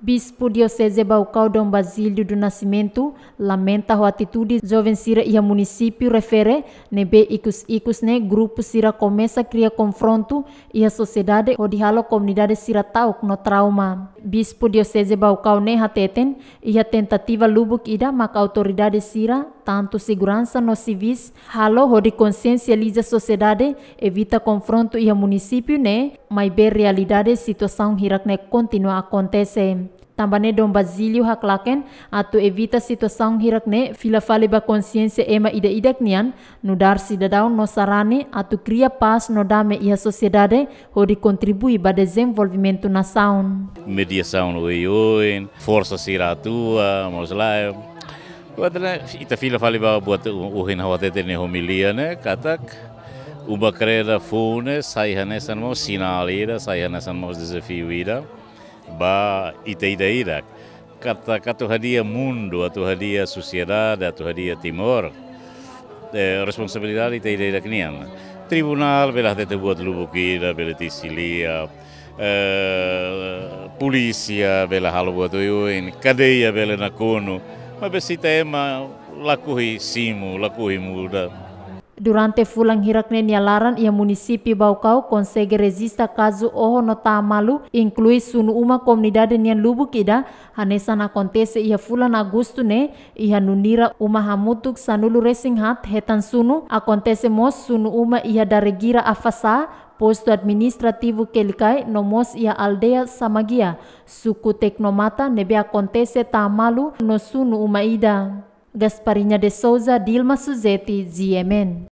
Bispo Diocese Baucau Dom Basílio do Nascimento lamenta a atitude jovem sira e a município refere nebe icus icus ne grupo sira começa a criar confronto e a sociedade ou a comunidade sira tal no trauma bispo diocese Baucaune hateten ia tentativa lubuk ida maka autoridade sira tanto segurança nos civis halo hodi consciencializa sociedade evita confronto ia município né mas bem realidade situação hirak ne continua acontece Tambane dom Basílio haklaken atu evita situação hirakne fila faliba consciência ema ida idak nian no dar si dadau no sarane atu cria paz no dame ia sociedade hori contribui ba desenvolvimento nação. Mediação no oi, força siratua, moslaio. Wadana ita fila faliba buat uhin hawatete ne homilia ne katak Uma creda fune, sai hanesan mos sinalira, sai hanesan mos desafio ida. ba irak Iteideirak, katika atuharia mundo, atuharia sociedade, atuharia Timor, eh, responsabilidade irak nian. Tribunal, belas de tebuat lubukira, belati silia, eh, polícia, bela halua tujuin, kadeia bela nakonu, mas besita ema lakuhi simu, lakuhi muda, Durante fulang hirakne nialaran ia munisipi Baukau konsege resista kazu oho no tamalu inkluis sunu uma komunidade nian lubu kida hanesan kontese ia fulan agustu ne ia nunira uma hamutuk sanulu racing hat hetan sunu akontese mos sunu uma ia daregira afasa posto administrativo Kelikai nomos ia aldea Samagia, suku Teknomata nebe akontese tamalu no sunu uma ida. Gaspariña de Souza Dilma Suzete Ziemen